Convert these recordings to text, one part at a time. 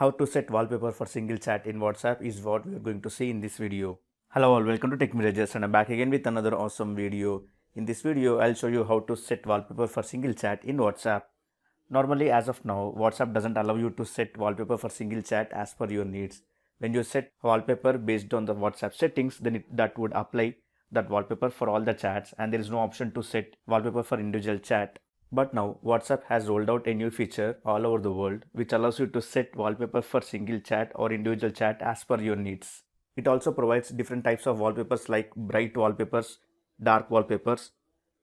How to set wallpaper for single chat in WhatsApp is what we are going to see in this video. Hello all, welcome to Tech and I'm back again with another awesome video. In this video, I'll show you how to set wallpaper for single chat in WhatsApp. Normally as of now, WhatsApp doesn't allow you to set wallpaper for single chat as per your needs. When you set wallpaper based on the WhatsApp settings, then it, that would apply that wallpaper for all the chats and there is no option to set wallpaper for individual chat but now WhatsApp has rolled out a new feature all over the world which allows you to set wallpaper for single chat or individual chat as per your needs. It also provides different types of wallpapers like bright wallpapers, dark wallpapers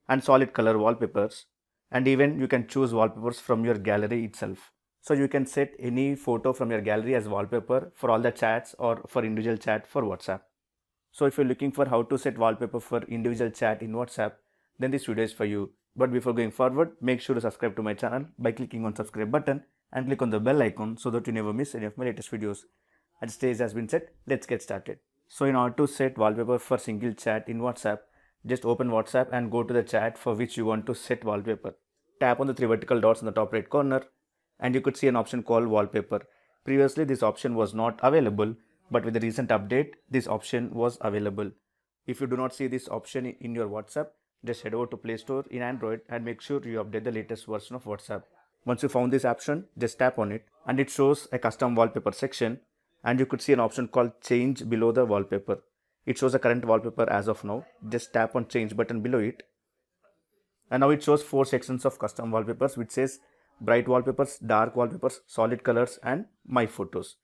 and solid color wallpapers and even you can choose wallpapers from your gallery itself. So you can set any photo from your gallery as wallpaper for all the chats or for individual chat for WhatsApp. So if you're looking for how to set wallpaper for individual chat in WhatsApp, then this video is for you. But before going forward, make sure to subscribe to my channel by clicking on subscribe button and click on the bell icon so that you never miss any of my latest videos. As stage has been set, let's get started. So in order to set wallpaper for single chat in WhatsApp, just open WhatsApp and go to the chat for which you want to set wallpaper. Tap on the three vertical dots in the top right corner and you could see an option called wallpaper. Previously this option was not available but with the recent update this option was available. If you do not see this option in your WhatsApp, just head over to Play Store in Android and make sure you update the latest version of WhatsApp. Once you found this option, just tap on it and it shows a custom wallpaper section and you could see an option called change below the wallpaper. It shows the current wallpaper as of now. Just tap on change button below it. And now it shows four sections of custom wallpapers which says bright wallpapers, dark wallpapers, solid colors and my photos.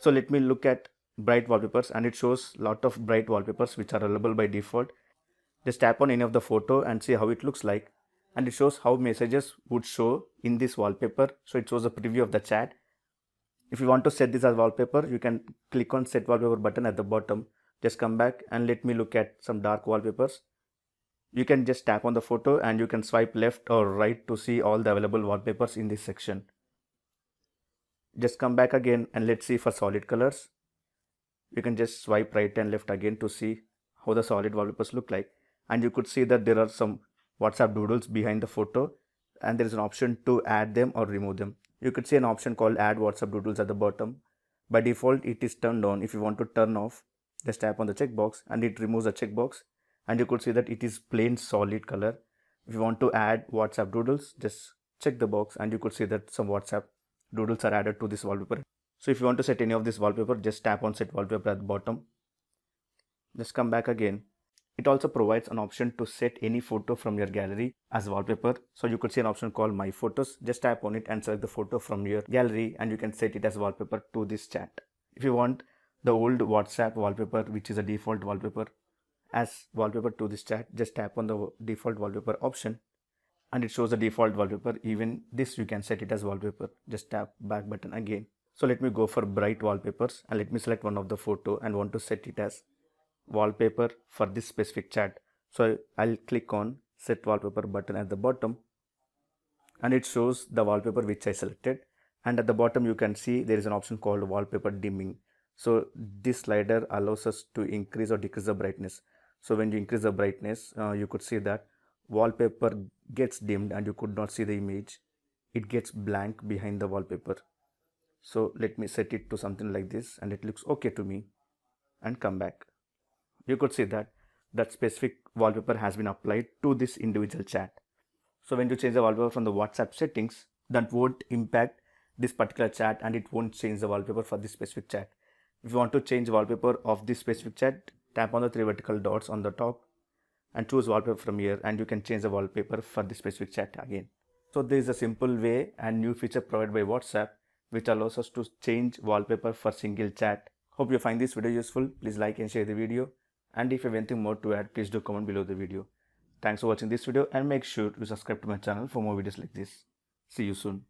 So let me look at bright wallpapers and it shows lot of bright wallpapers which are available by default just tap on any of the photo and see how it looks like. And it shows how messages would show in this wallpaper. So it shows a preview of the chat. If you want to set this as wallpaper, you can click on set wallpaper button at the bottom. Just come back and let me look at some dark wallpapers. You can just tap on the photo and you can swipe left or right to see all the available wallpapers in this section. Just come back again and let's see for solid colors. You can just swipe right and left again to see how the solid wallpapers look like and you could see that there are some WhatsApp doodles behind the photo and there is an option to add them or remove them. You could see an option called add WhatsApp doodles at the bottom. By default, it is turned on. If you want to turn off, just tap on the checkbox and it removes the checkbox and you could see that it is plain solid color. If you want to add WhatsApp doodles, just check the box and you could see that some WhatsApp doodles are added to this wallpaper. So if you want to set any of this wallpaper, just tap on set wallpaper at the bottom. Just come back again it also provides an option to set any photo from your gallery as wallpaper. So you could see an option called My Photos. Just tap on it and select the photo from your gallery and you can set it as wallpaper to this chat. If you want the old WhatsApp wallpaper, which is a default wallpaper, as wallpaper to this chat, just tap on the default wallpaper option and it shows the default wallpaper. Even this you can set it as wallpaper. Just tap back button again. So let me go for bright wallpapers and let me select one of the photo and want to set it as wallpaper for this specific chat. So I'll click on set wallpaper button at the bottom and it shows the wallpaper which I selected and at the bottom you can see there is an option called wallpaper dimming. So this slider allows us to increase or decrease the brightness. So when you increase the brightness uh, you could see that wallpaper gets dimmed and you could not see the image. It gets blank behind the wallpaper. So let me set it to something like this and it looks okay to me and come back you could see that that specific wallpaper has been applied to this individual chat. So when you change the wallpaper from the WhatsApp settings, that won't impact this particular chat and it won't change the wallpaper for this specific chat. If you want to change wallpaper of this specific chat, tap on the three vertical dots on the top and choose wallpaper from here and you can change the wallpaper for this specific chat again. So this is a simple way and new feature provided by WhatsApp which allows us to change wallpaper for single chat. Hope you find this video useful. Please like and share the video. And if you have anything more to add, please do comment below the video. Thanks for watching this video and make sure to subscribe to my channel for more videos like this. See you soon.